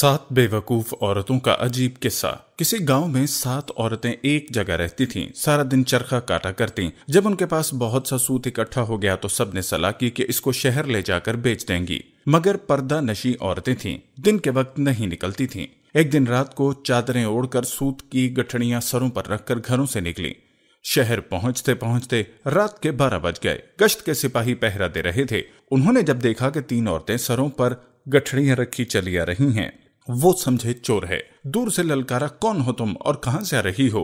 सात बेवकूफ औरतों का अजीब किस्सा किसी गांव में सात औरतें एक जगह रहती थीं सारा दिन चरखा काटा करती जब उनके पास बहुत सा सूत इकट्ठा हो गया तो सबने सलाह की कि इसको शहर ले जाकर बेच देंगी मगर पर्दा नशी औरतें थीं दिन के वक्त नहीं निकलती थीं एक दिन रात को चादरें ओढ़कर सूत की गठड़ियां सरों पर रखकर घरों से निकली शहर पहुंचते पहुंचते रात के बारह बज गए गश्त के सिपाही पहरा दे रहे थे उन्होंने जब देखा कि तीन औरतें सरों पर गठड़ियां रखी चली आ रही हैं वो समझे चोर है दूर से ललकारा कौन हो तुम और कहां से आ रही हो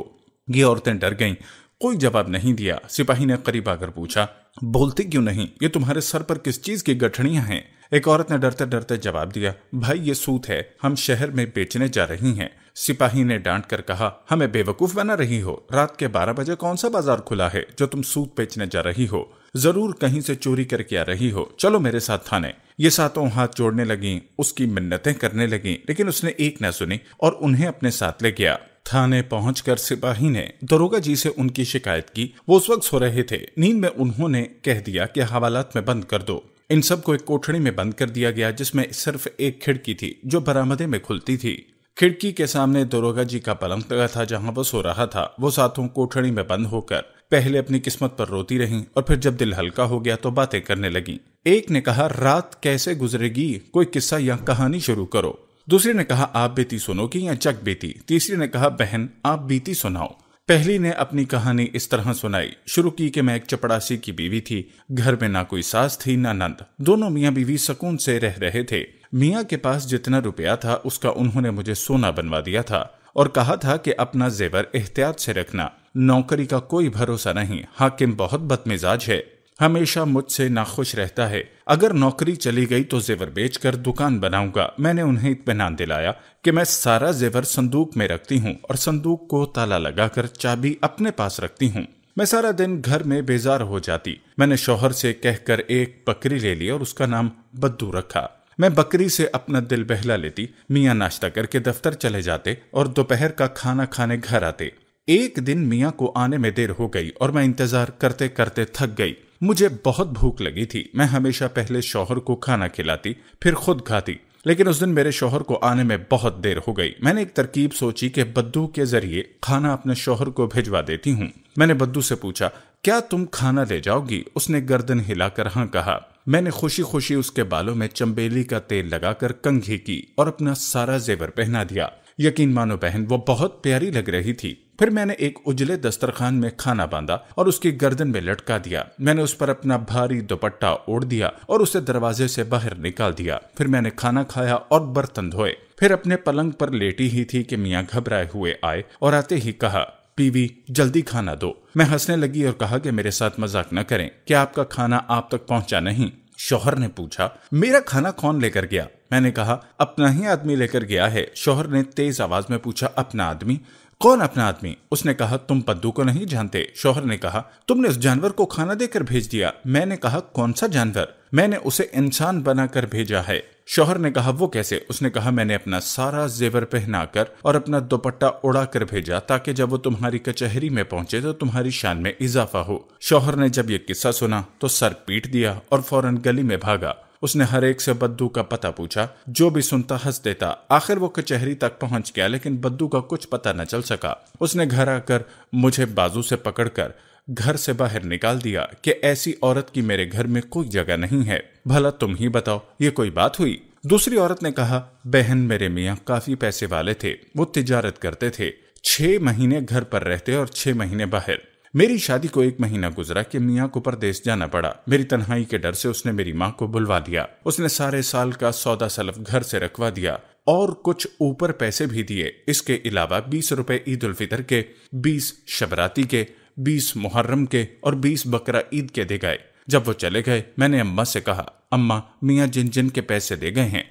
ये औरतें डर गईं कोई जवाब नहीं दिया सिपाही ने करीब आकर पूछा बोलते क्यों नहीं ये तुम्हारे सर पर किस चीज की गठड़ियां हैं एक औरत ने डरते डरते जवाब दिया भाई ये सूत है हम शहर में बेचने जा रही हैं सिपाही ने डांट कर कहा हमें बेवकूफ बना रही हो रात के बारह बजे कौन सा बाजार खुला है जो तुम सूत बेचने जा रही हो जरूर कहीं से चोरी करके आ रही हो चलो मेरे साथ थाने ये सातों हाथ जोड़ने लगी उसकी मिन्नतें करने लगी लेकिन उसने एक न सुनी और उन्हें अपने साथ ले गया थाने पहुंचकर सिपाही ने दरोगा जी से उनकी शिकायत की वो उस वक्त सो रहे थे नींद में उन्होंने कह दिया कि हवालात में बंद कर दो इन सबको एक कोठड़ी में बंद कर दिया गया जिसमें सिर्फ एक खिड़की थी जो बरामदे में खुलती थी खिड़की के सामने दरोगा जी का पलंग लगा था जहां वो सो रहा था वो सातों कोठड़ी में बंद होकर पहले अपनी किस्मत पर रोती रहीं और फिर जब दिल हल्का हो गया तो बातें करने लगी एक ने कहा रात कैसे गुजरेगी कोई किस्सा या कहानी शुरू करो दूसरी ने कहा आप बेटी सुनोगी या जग बेटी तीसरी ने कहा बहन आप बीती सुनाओ पहली ने अपनी कहानी इस तरह सुनाई शुरू की कि मैं एक चपड़ासी की बीवी थी घर में ना कोई सास थी ना नंद दोनों मियाँ बीवी सुकून से रह रहे थे मियाँ के पास जितना रुपया था उसका उन्होंने मुझे सोना बनवा दिया था और कहा था कि अपना जेवर एहतियात से रखना नौकरी का कोई भरोसा नहीं हाकिम बहुत बदमिजाज है हमेशा मुझसे नाखुश रहता है अगर नौकरी चली गई तो जेवर बेचकर दुकान बनाऊंगा मैंने उन्हें इतमान दिलाया कि मैं सारा जेवर संदूक में रखती हूँ और संदूक को ताला लगाकर चाबी अपने पास रखती हूँ मैं सारा दिन घर में बेजार हो जाती मैंने शोहर से कहकर एक बकरी ले ली और उसका नाम बद्दू रखा मैं बकरी से अपना दिल बहला लेती मियाँ नाश्ता करके दफ्तर चले जाते और दोपहर का खाना खाने घर आते एक दिन मियाँ को आने में देर हो गई और मैं इंतजार करते करते थक गई मुझे बहुत भूख लगी थी मैं हमेशा पहले शोहर को खाना खिलाती फिर खुद खाती लेकिन उस दिन मेरे शोहर को आने में बहुत देर हो गई मैंने एक तरकीब सोची कि बद्दू के जरिए खाना अपने शोहर को भिजवा देती हूँ मैंने बद्दू से पूछा क्या तुम खाना ले जाओगी उसने गर्दन हिलाकर हाँ कहा मैंने खुशी खुशी उसके बालों में चंबेली का तेल लगाकर कंघी की और अपना सारा जेवर पहना दिया यकीन मानो बहन वो बहुत प्यारी लग रही थी फिर मैंने एक उजले दस्तरखान में खाना बांधा और उसकी गर्दन में लटका दिया मैंने उस पर अपना भारी दुपट्टा ओढ़ दिया और उसे दरवाजे से बाहर निकाल दिया फिर मैंने खाना खाया और बर्तन धोए फिर अपने पलंग पर लेटी ही थी कि मियाँ घबराए हुए आए और आते ही कहा पीवी जल्दी खाना दो मैं हंसने लगी और कहा कि मेरे साथ मजाक न करें क्या आपका खाना आप तक पहुंचा नहीं शोहर ने पूछा मेरा खाना कौन लेकर गया मैंने कहा अपना ही आदमी लेकर गया है शोहर ने तेज आवाज में पूछा अपना आदमी कौन अपना आदमी उसने कहा तुम पद्दू को नहीं जानते शोहर ने कहा तुमने उस जानवर को खाना देकर भेज दिया मैंने कहा कौन सा जानवर मैंने उसे इंसान बनाकर भेजा है शोहर ने कहा वो कैसे उसने कहा मैंने अपना सारा जेवर पहनाकर और अपना दुपट्टा कर भेजा ताकि जब वो तुम्हारी कचहरी में पहुंचे तो तुम्हारी शान में इजाफा हो शोहर ने जब ये किस्सा सुना तो सर पीट दिया और फौरन गली में भागा उसने हर एक से बद्दू का पता पूछा जो भी सुनता हंस देता आखिर वो कचहरी तक पहुंच गया लेकिन बद्दू का कुछ पता न चल सका उसने घर आकर मुझे बाजू से पकड़कर घर से बाहर निकाल दिया कि ऐसी औरत की मेरे घर में कोई जगह नहीं है भला तुम ही बताओ ये कोई बात हुई दूसरी औरत ने कहा बहन मेरे मियाँ काफी पैसे वाले थे वो तिजारत करते थे छह महीने घर पर रहते और छह महीने बाहर मेरी शादी को एक महीना गुजरा कि मियाँ को परदेश जाना पड़ा मेरी तन्हाई के डर से उसने मेरी माँ को बुलवा दिया उसने सारे साल का सौदा सलफ घर से रखवा दिया और कुछ ऊपर पैसे भी दिए इसके अलावा बीस रुपए ईद उल फितर के बीस शबराती के बीस मुहर्रम के और बीस बकरा ईद के दे गए जब वो चले गए मैंने अम्मा से कहा अम्मा मियाँ जिन जिन के पैसे दे गए हैं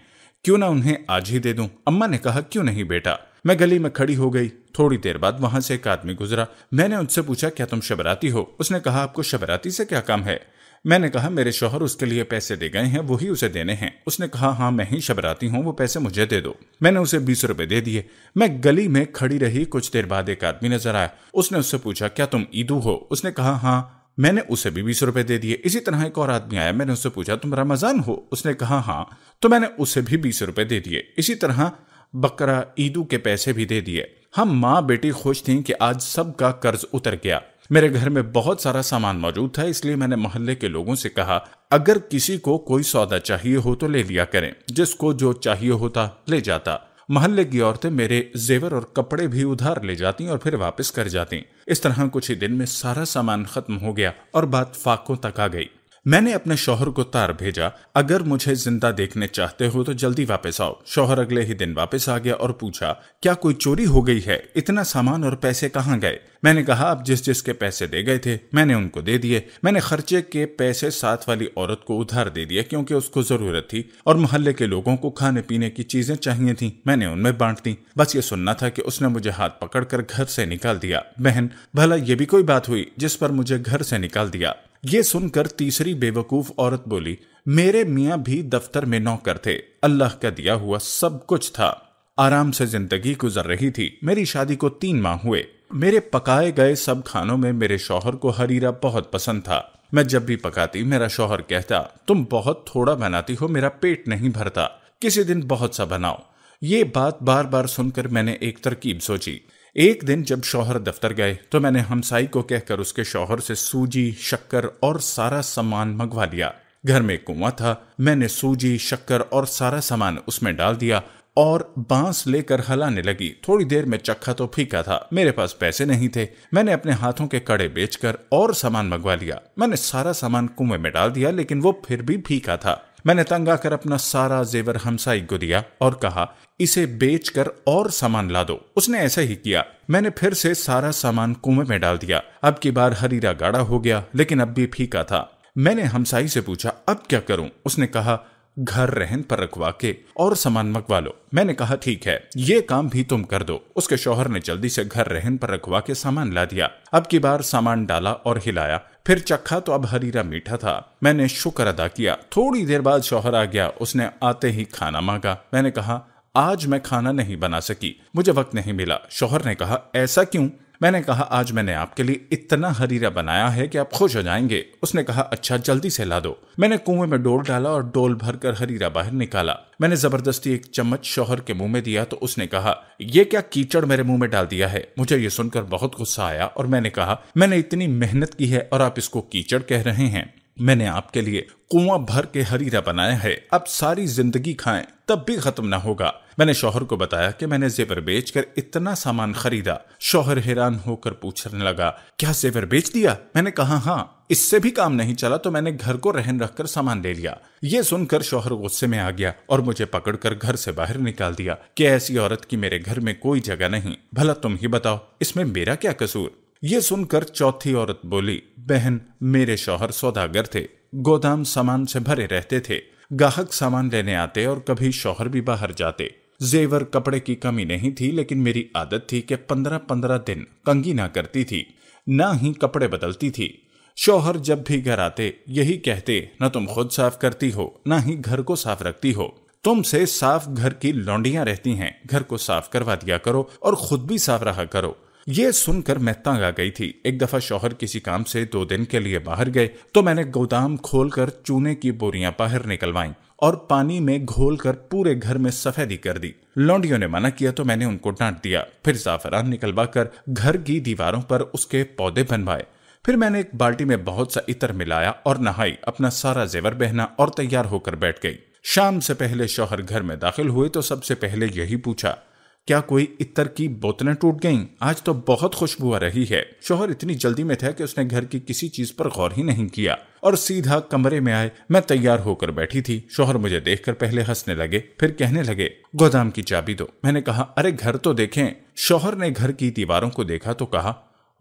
क्यों ना उन्हें आज ही दे दूं अम्मा ने कहा क्यों नहीं बेटा मैं गली में खड़ी हो गई थोड़ी देर बाद वहां से एक आदमी गुजरा मैंने उनसे पूछा क्या तुम शबराती हो उसने कहा आपको शबराती से क्या काम है मैंने कहा मेरे शोहर उसके लिए पैसे दे गए हैं वही उसे देने हैं उसने कहा हाँ मैं ही शबराती हूँ वो पैसे मुझे दे दो मैंने उसे बीस रुपए दे दिए मैं गली में खड़ी रही कुछ देर बाद एक आदमी नजर आया उसने उससे पूछा क्या तुम ईदू हो उसने कहा हाँ मैंने उसे भी बीस रुपए दे दिए इसी तरह एक और आदमी आया मैंने उससे पूछा तुम रमजान हो उसने कहा हाँ तो मैंने उसे भी बीस रुपए दे दिए इसी तरह बकरा ईदू के पैसे भी दे दिए हम माँ बेटी खुश थीं कि आज सबका कर्ज उतर गया मेरे घर में बहुत सारा सामान मौजूद था इसलिए मैंने मोहल्ले के लोगों से कहा अगर किसी को कोई सौदा चाहिए हो तो ले लिया करें जिसको जो चाहिए होता ले जाता मोहल्ले की औरतें मेरे जेवर और कपड़े भी उधार ले जाती और फिर वापस कर जाती इस तरह कुछ ही दिन में सारा सामान खत्म हो गया और बात फाकों तक आ गई मैंने अपने शोहर को तार भेजा अगर मुझे जिंदा देखने चाहते हो तो जल्दी वापस आओ शोहर अगले ही दिन वापस आ गया और पूछा क्या कोई चोरी हो गई है इतना सामान और पैसे कहाँ गए मैंने कहा अब जिस जिसके पैसे दे गए थे मैंने उनको दे दिए मैंने खर्चे के पैसे साथ वाली औरत को उधार दे दिए क्योंकि उसको जरूरत थी और मोहल्ले के लोगों को खाने पीने की चीजें चाहिए थी मैंने उनमें बांट दी बस ये सुनना था कि उसने मुझे हाथ पकड़कर घर से निकाल दिया बहन भला ये भी कोई बात हुई जिस पर मुझे घर से निकाल दिया ये सुनकर तीसरी बेवकूफ औरत बोली मेरे मियाँ भी दफ्तर में नौकर थे अल्लाह का दिया हुआ सब कुछ था आराम से जिंदगी गुजर रही थी मेरी शादी को तीन माह हुए मेरे पकाए गए सब खानों में मेरे शोहर को हरीरा बहुत पसंद था मैं जब भी पकाती मेरा शोहर कहता तुम बहुत थोड़ा बनाती हो मेरा पेट नहीं भरता किसी दिन बहुत सा बनाओ ये बात बार बार सुनकर मैंने एक तरकीब सोची एक दिन जब शौहर दफ्तर गए तो मैंने हमसाई को कहकर उसके शौहर से सूजी शक्कर और सारा सामान मंगवा लिया घर में कुआं था मैंने सूजी शक्कर और सारा सामान उसमें डाल दिया और बांस लेकर हलाने लगी थोड़ी देर में चखा तो फीका था मेरे पास पैसे नहीं थे मैंने अपने हाथों के कड़े बेचकर और सामान मंगवा लिया मैंने सारा सामान कुएं में डाल दिया लेकिन वो फिर भी फीका था मैंने तंग आकर अपना सारा जेवर हमसाई को दिया और कहा इसे बेचकर और सामान ला दो उसने ऐसा ही किया मैंने फिर से सारा सामान कुएं में डाल दिया अब की बार हरीरा गाढ़ा हो गया लेकिन अब भी फीका था मैंने हमसाई से पूछा अब क्या करूं उसने कहा घर रहन पर रखवा के और सामान मंगवा लो मैंने कहा ठीक है ये काम भी तुम कर दो उसके शोहर ने जल्दी से घर रहन पर रखवा के सामान ला दिया अब की बार सामान डाला और हिलाया फिर चखा तो अब हरीरा मीठा था मैंने शुक्र अदा किया थोड़ी देर बाद शोहर आ गया उसने आते ही खाना मांगा मैंने कहा आज मैं खाना नहीं बना सकी मुझे वक्त नहीं मिला शोहर ने कहा ऐसा क्यों मैंने कहा आज मैंने आपके लिए इतना हरीरा बनाया है कि आप खुश हो जाएंगे उसने कहा अच्छा जल्दी से ला दो मैंने कुएं में डोल डाला और डोल भरकर हरीरा बाहर निकाला मैंने जबरदस्ती एक चम्मच शोहर के मुंह में दिया तो उसने कहा यह क्या कीचड़ मेरे मुंह में डाल दिया है मुझे ये सुनकर बहुत गुस्सा आया और मैंने कहा मैंने इतनी मेहनत की है और आप इसको कीचड़ कह रहे हैं मैंने आपके लिए कुआं भर के हरीरा बनाया है अब सारी जिंदगी खाएं तब भी खत्म ना होगा मैंने शोहर को बताया कि मैंने जेवर बेचकर इतना सामान खरीदा शोहर हैरान होकर पूछने लगा क्या जेवर बेच दिया मैंने कहा हाँ इससे भी काम नहीं चला तो मैंने घर को रहन रखकर सामान ले लिया ये सुनकर शोहर गुस्से में आ गया और मुझे पकड़कर घर से बाहर निकाल दिया कि ऐसी औरत की मेरे घर में कोई जगह नहीं भला तुम ही बताओ इसमें मेरा क्या कसूर ये सुनकर चौथी औरत बोली बहन मेरे शोहर सौदागर थे गोदाम सामान से भरे रहते थे गाहक सामान लेने आते और कभी शोहर भी बाहर जाते जेवर कपड़े की कमी नहीं थी लेकिन मेरी आदत थी कि पंद्रह पंद्रह दिन कंगी ना करती थी ना ही कपड़े बदलती थी शौहर जब भी घर आते यही कहते न तुम खुद साफ करती हो ना ही घर को साफ रखती हो तुमसे साफ घर की लौंडियां रहती हैं घर को साफ करवा दिया करो और खुद भी साफ रहा करो ये सुनकर मैं तंग आ गई थी एक दफा शौहर किसी काम से दो दिन के लिए बाहर गए तो मैंने गोदाम खोलकर चूने की बोरियां बाहर निकलवाई और पानी में घोल कर पूरे घर में सफेदी कर दी लौंडियों ने मना किया तो मैंने उनको डांट दिया फिर जाफरान निकलवा कर घर की दीवारों पर उसके पौधे बनवाए फिर मैंने एक बाल्टी में बहुत सा इतर मिलाया और नहाई अपना सारा जेवर बहना और तैयार होकर बैठ गई शाम से पहले शोहर घर में दाखिल हुए तो सबसे पहले यही पूछा क्या कोई इतर की बोतलें टूट गईं? आज तो बहुत खुशबू आ रही है शोहर इतनी जल्दी में था कि उसने घर की किसी चीज पर गौर ही नहीं किया और सीधा कमरे में आए मैं तैयार होकर बैठी थी शोहर मुझे देखकर पहले हंसने लगे फिर कहने लगे गोदाम की चाबी दो मैंने कहा अरे घर तो देखें शोहर ने घर की दीवारों को देखा तो कहा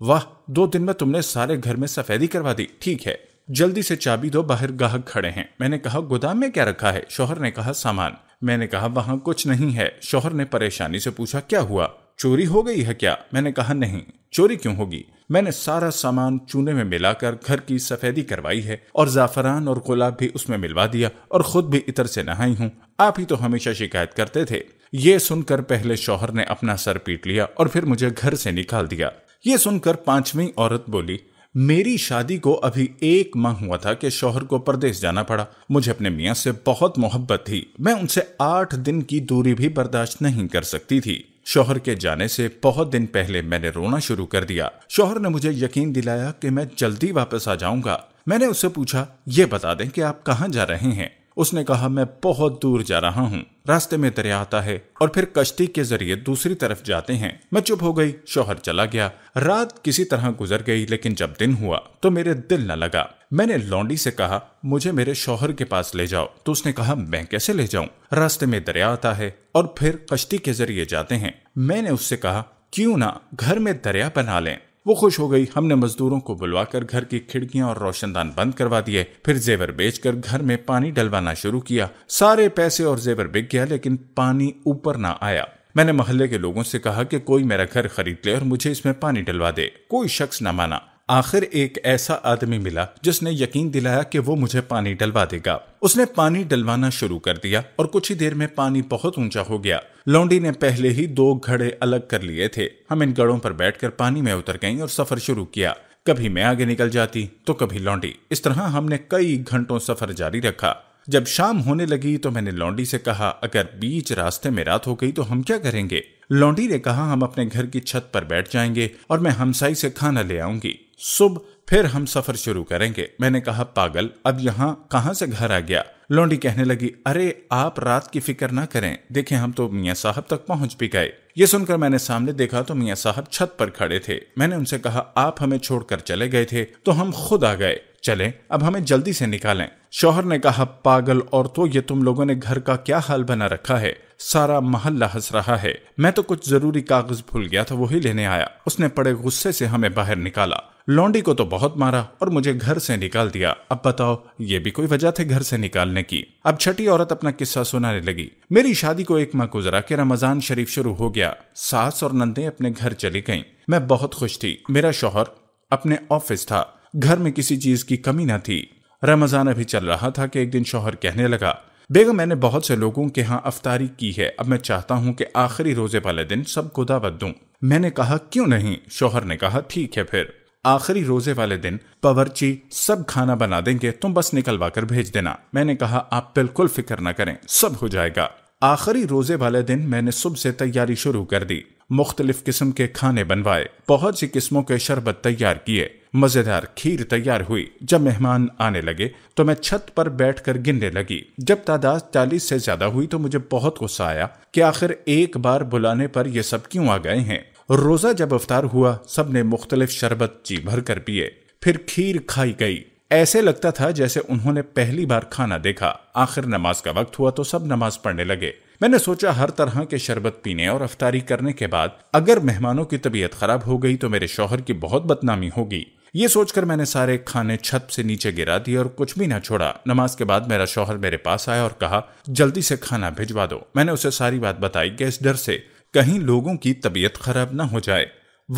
वाह दो दिन में तुमने सारे घर में सफेदी करवा दी ठीक है जल्दी से चाबी दो बाहर गाहक खड़े हैं मैंने कहा गोदाम में क्या रखा है शोहर ने कहा सामान मैंने कहा वहां कुछ नहीं है शोहर ने परेशानी से पूछा क्या हुआ चोरी हो गई है क्या मैंने कहा नहीं चोरी क्यों होगी मैंने सारा सामान चूने में मिलाकर घर की सफेदी करवाई है और जाफरान और गुलाब भी उसमें मिलवा दिया और खुद भी इतर से नहाई हूँ आप ही तो हमेशा शिकायत करते थे ये सुनकर पहले शोहर ने अपना सर पीट लिया और फिर मुझे घर से निकाल दिया ये सुनकर पांचवी औरत बोली मेरी शादी को अभी एक माह हुआ था कि शोहर को परदेश जाना पड़ा मुझे अपने मियाँ से बहुत मोहब्बत थी मैं उनसे आठ दिन की दूरी भी बर्दाश्त नहीं कर सकती थी शोहर के जाने से बहुत दिन पहले मैंने रोना शुरू कर दिया शोहर ने मुझे यकीन दिलाया कि मैं जल्दी वापस आ जाऊंगा मैंने उससे पूछा ये बता दें कि आप कहाँ जा रहे हैं उसने कहा मैं बहुत दूर जा रहा हूँ रास्ते में दरिया आता है और फिर कश्ती के जरिए दूसरी तरफ जाते हैं मैं चुप हो गई शोहर चला गया रात किसी तरह गुजर गई लेकिन जब दिन हुआ तो मेरे दिल न लगा मैंने लौंडी से कहा मुझे मेरे शोहर के पास ले जाओ तो उसने कहा मैं कैसे ले जाऊं रास्ते में दरिया आता है और फिर कश्ती के जरिए जाते हैं मैंने उससे कहा क्यों ना घर में दरिया बना लें वो खुश हो गई हमने मजदूरों को बुलवाकर घर की खिड़कियां और रोशनदान बंद करवा दिए फिर जेवर बेचकर घर में पानी डलवाना शुरू किया सारे पैसे और जेवर बिक गया लेकिन पानी ऊपर ना आया मैंने मोहल्ले के लोगों से कहा कि कोई मेरा घर खरीद ले और मुझे इसमें पानी डलवा दे कोई शख्स न माना आखिर एक ऐसा आदमी मिला जिसने यकीन दिलाया कि वो मुझे पानी डलवा देगा उसने पानी डलवाना शुरू कर दिया और कुछ ही देर में पानी बहुत ऊंचा हो गया लौंडी ने पहले ही दो घड़े अलग कर लिए थे हम इन घड़ों पर बैठकर पानी में उतर गई और सफर शुरू किया कभी मैं आगे निकल जाती तो कभी लौंडी इस तरह हमने कई घंटों सफर जारी रखा जब शाम होने लगी तो मैंने लौंडी से कहा अगर बीच रास्ते में रात हो गई तो हम क्या करेंगे लौंडी ने कहा हम अपने घर की छत पर बैठ जाएंगे और मैं हमसाई से खाना ले आऊंगी सुबह फिर हम सफर शुरू करेंगे मैंने कहा पागल अब यहाँ कहाँ से घर आ गया लौंडी कहने लगी अरे आप रात की फिक्र ना करें देखें हम तो मियाँ साहब तक पहुंच भी गए ये सुनकर मैंने सामने देखा तो मियाँ साहब छत पर खड़े थे मैंने उनसे कहा आप हमें छोड़कर चले गए थे तो हम खुद आ गए चलें अब हमें जल्दी से निकालें शोहर ने कहा पागल और तो ये तुम लोगों ने घर का क्या हाल बना रखा है सारा महल्ला हंस रहा है मैं तो कुछ जरूरी कागज भूल गया था वही लेने आया उसने पड़े गुस्से से हमें बाहर निकाला लौंडी को तो बहुत मारा और मुझे घर से निकाल दिया अब बताओ ये भी कोई वजह थी घर से निकालने की अब छठी औरत अपना किस्सा सुनाने लगी मेरी शादी को एक माह गुजरा के रमजान शरीफ शुरू हो गया सास और नंदे अपने घर चली गईं मैं बहुत खुश थी मेरा शोहर अपने ऑफिस था घर में किसी चीज की कमी न थी रमजान अभी चल रहा था कि एक दिन शोहर कहने लगा बेगम मैंने बहुत से लोगों के यहाँ अफतारी की है अब मैं चाहता हूँ कि आखिरी रोजे वाले दिन सबको दावत दूं मैंने कहा क्यों नहीं शोहर ने कहा ठीक है फिर आखिरी रोजे वाले दिन पवरची सब खाना बना देंगे तुम बस निकलवा कर भेज देना मैंने कहा आप बिल्कुल फिक्र न करें सब हो जाएगा आखिरी रोजे वाले दिन मैंने सुबह से तैयारी शुरू कर दी मुख्तलिफ किस्म के खाने बनवाए बहुत सी किस्मों के शरबत तैयार किए मजेदार खीर तैयार हुई जब मेहमान आने लगे तो मैं छत पर बैठकर गिनने लगी जब तादाद चालीस से ज्यादा हुई तो मुझे बहुत गुस्सा आया कि आखिर एक बार बुलाने पर यह सब क्यों आ गए हैं रोजा जब अवतार हुआ सबने मुख्तलिफ शरबत जी भर कर पिए फिर खीर खाई गई ऐसे लगता था जैसे उन्होंने पहली बार खाना देखा आखिर नमाज का वक्त हुआ तो सब नमाज पढ़ने लगे मैंने सोचा हर तरह के शरबत पीने और अफतारी करने के बाद अगर मेहमानों की तबीयत खराब हो गई तो मेरे शोहर की बहुत बदनामी होगी ये सोचकर मैंने सारे खाने छत से नीचे गिरा दिए और कुछ भी ना छोड़ा नमाज के बाद मेरा शोहर मेरे पास आया और कहा जल्दी से खाना भिजवा दो मैंने उसे सारी बात बताई गैस डर से कहीं लोगों की तबीयत खराब ना हो जाए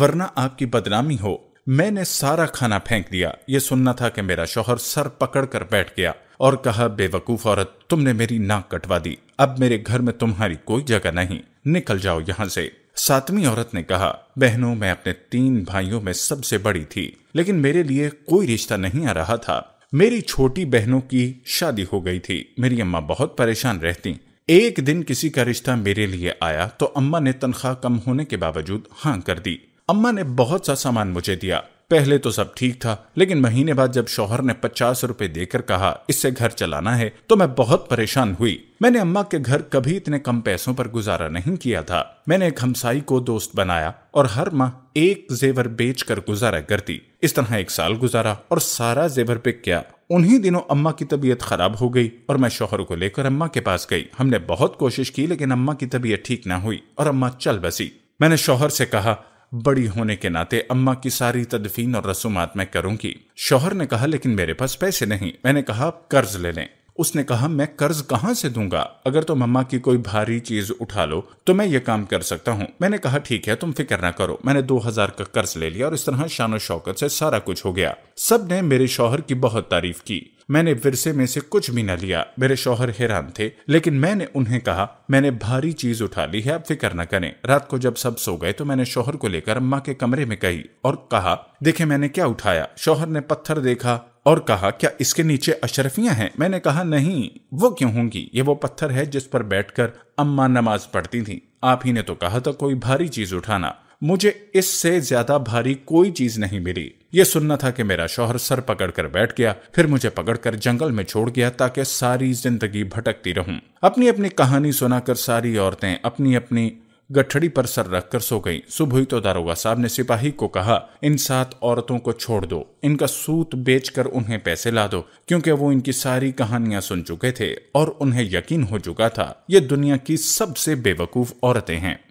वरना आपकी बदनामी हो मैंने सारा खाना फेंक दिया ये सुनना था कि मेरा शोहर सर पकड़ कर बैठ गया और कहा बेवकूफ औरत तुमने मेरी नाक कटवा दी अब मेरे घर में तुम्हारी कोई जगह नहीं निकल जाओ यहाँ से सातवीं औरत ने कहा बहनों मैं अपने तीन भाइयों में सबसे बड़ी थी लेकिन मेरे लिए कोई रिश्ता नहीं आ रहा था मेरी छोटी बहनों की शादी हो गई थी मेरी अम्मा बहुत परेशान रहती एक दिन किसी का रिश्ता मेरे लिए आया तो अम्मा ने तनख्वाह कम होने के बावजूद हाँ कर दी अम्मा ने बहुत सा सामान मुझे दिया पहले तो सब ठीक था लेकिन महीने बाद जब शोहर ने पचास रुपए देकर कहा इससे घर चलाना है तो मैं बहुत परेशान हुई मैंने अम्मा के घर कभी इतने कम पैसों पर गुजारा नहीं किया था मैंने एक हमसाई को दोस्त बनाया और हर माह एक जेवर बेच कर गुजारा करती इस तरह एक साल गुजारा और सारा जेवर पिक किया उन्हीं दिनों अम्मा की तबीयत खराब हो गई और मैं शोहर को लेकर अम्मा के पास गई हमने बहुत कोशिश की लेकिन अम्मा की तबीयत ठीक ना हुई और अम्मा चल बसी मैंने शोहर से कहा बड़ी होने के नाते अम्मा की सारी तदफीन और रसूमात मैं करूंगी शोहर ने कहा लेकिन मेरे पास पैसे नहीं मैंने कहा कर्ज ले लें उसने कहा मैं कर्ज कहाँ से दूंगा अगर तुम अम्मा की कोई भारी चीज उठा लो तो मैं ये काम कर सकता हूँ मैंने कहा ठीक है तुम फिक्र ना करो मैंने दो हजार का कर्ज ले लिया और इस तरह शान शौकत से सारा कुछ हो गया सब ने मेरे शोहर की बहुत तारीफ की मैंने विरसे में से कुछ भी न लिया मेरे शोहर हैरान थे लेकिन मैंने उन्हें कहा मैंने भारी चीज उठा ली है आप फिक्र न करें रात को जब सब सो गए तो मैंने शोहर को लेकर अम्मा के कमरे में कही और कहा देखे मैंने क्या उठाया शोहर ने पत्थर देखा और कहा क्या इसके नीचे अशरफियां हैं मैंने कहा नहीं वो क्यों होंगी ये वो पत्थर है जिस पर बैठकर अम्मा नमाज पढ़ती थी आप ही ने तो कहा था कोई भारी चीज उठाना मुझे इससे ज्यादा भारी कोई चीज नहीं मिली ये सुनना था कि मेरा शौहर सर पकड़ कर बैठ गया फिर मुझे पकड़कर जंगल में छोड़ गया ताकि सारी जिंदगी भटकती रहूं अपनी अपनी कहानी सुनाकर सारी औरतें अपनी अपनी गठड़ी पर सर रखकर सो गईं। सुबह ही तो दारोगा साहब ने सिपाही को कहा इन सात औरतों को छोड़ दो इनका सूत बेचकर उन्हें पैसे ला दो क्योंकि वो इनकी सारी कहानियां सुन चुके थे और उन्हें यकीन हो चुका था ये दुनिया की सबसे बेवकूफ औरतें हैं